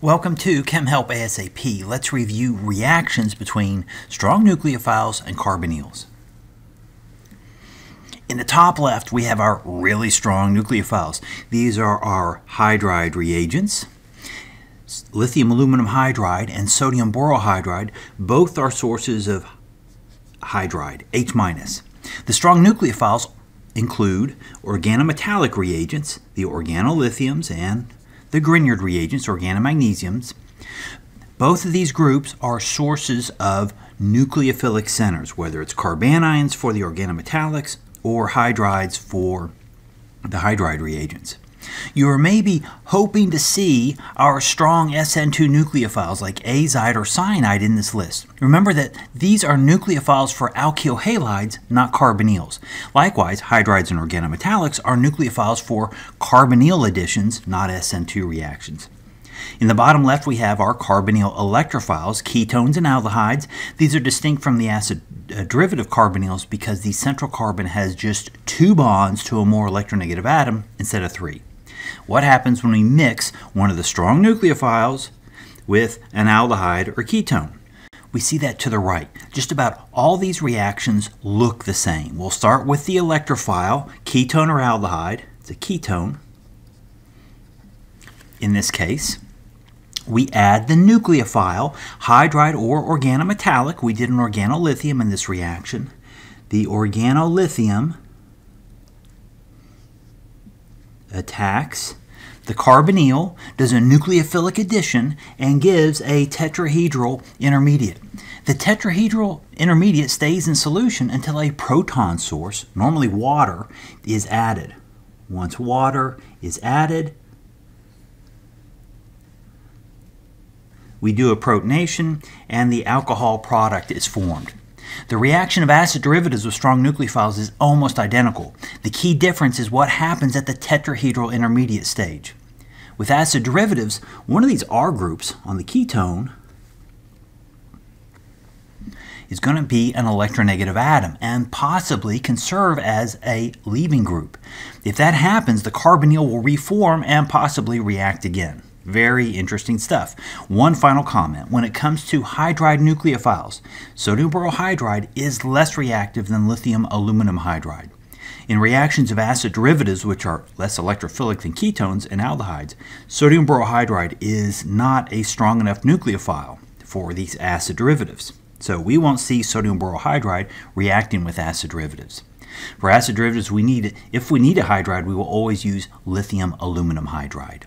Welcome to ChemHelp ASAP. Let's review reactions between strong nucleophiles and carbonyls. In the top left, we have our really strong nucleophiles. These are our hydride reagents. Lithium aluminum hydride and sodium borohydride, both are sources of hydride, H-. The strong nucleophiles include organometallic reagents, the organolithiums and the Grignard reagents, organomagnesiums. Both of these groups are sources of nucleophilic centers, whether it's carbanions for the organometallics or hydrides for the hydride reagents. You are maybe hoping to see our strong SN2 nucleophiles like azide or cyanide in this list. Remember that these are nucleophiles for alkyl halides, not carbonyls. Likewise, hydrides and organometallics are nucleophiles for carbonyl additions, not SN2 reactions. In the bottom left, we have our carbonyl electrophiles, ketones and aldehydes. These are distinct from the acid uh, derivative carbonyls because the central carbon has just two bonds to a more electronegative atom instead of three. What happens when we mix one of the strong nucleophiles with an aldehyde or ketone? We see that to the right. Just about all these reactions look the same. We'll start with the electrophile, ketone or aldehyde. It's a ketone in this case. We add the nucleophile, hydride or organometallic. We did an organolithium in this reaction. The organolithium attacks. The carbonyl does a nucleophilic addition and gives a tetrahedral intermediate. The tetrahedral intermediate stays in solution until a proton source, normally water, is added. Once water is added, we do a protonation and the alcohol product is formed. The reaction of acid derivatives with strong nucleophiles is almost identical. The key difference is what happens at the tetrahedral intermediate stage. With acid derivatives, one of these R groups on the ketone is going to be an electronegative atom and possibly can serve as a leaving group. If that happens, the carbonyl will reform and possibly react again. Very interesting stuff. One final comment. When it comes to hydride nucleophiles, sodium borohydride is less reactive than lithium aluminum hydride. In reactions of acid derivatives, which are less electrophilic than ketones and aldehydes, sodium borohydride is not a strong enough nucleophile for these acid derivatives. So we won't see sodium borohydride reacting with acid derivatives. For acid derivatives, we need if we need a hydride, we will always use lithium aluminum hydride.